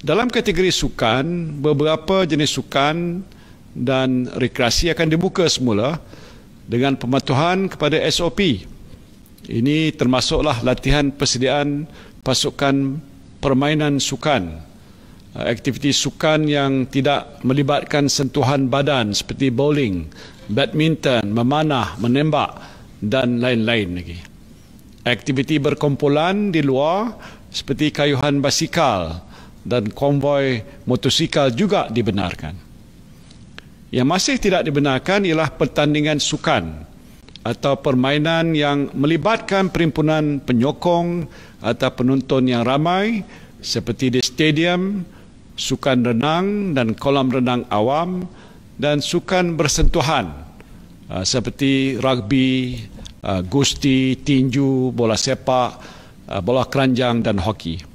Dalam kategori sukan, beberapa jenis sukan dan rekreasi akan dibuka semula dengan pematuhan kepada SOP. Ini termasuklah latihan persediaan pasukan permainan sukan. Aktiviti sukan yang tidak melibatkan sentuhan badan seperti bowling, badminton, memanah, menembak dan lain-lain lagi. Aktiviti berkumpulan di luar seperti kayuhan basikal, basikal, dan konvoy motosikal juga dibenarkan. Yang masih tidak dibenarkan ialah pertandingan sukan atau permainan yang melibatkan perimpunan penyokong atau penonton yang ramai seperti di stadium, sukan renang dan kolam renang awam dan sukan bersentuhan uh, seperti rugby, uh, gusti, tinju, bola sepak, uh, bola keranjang dan hoki.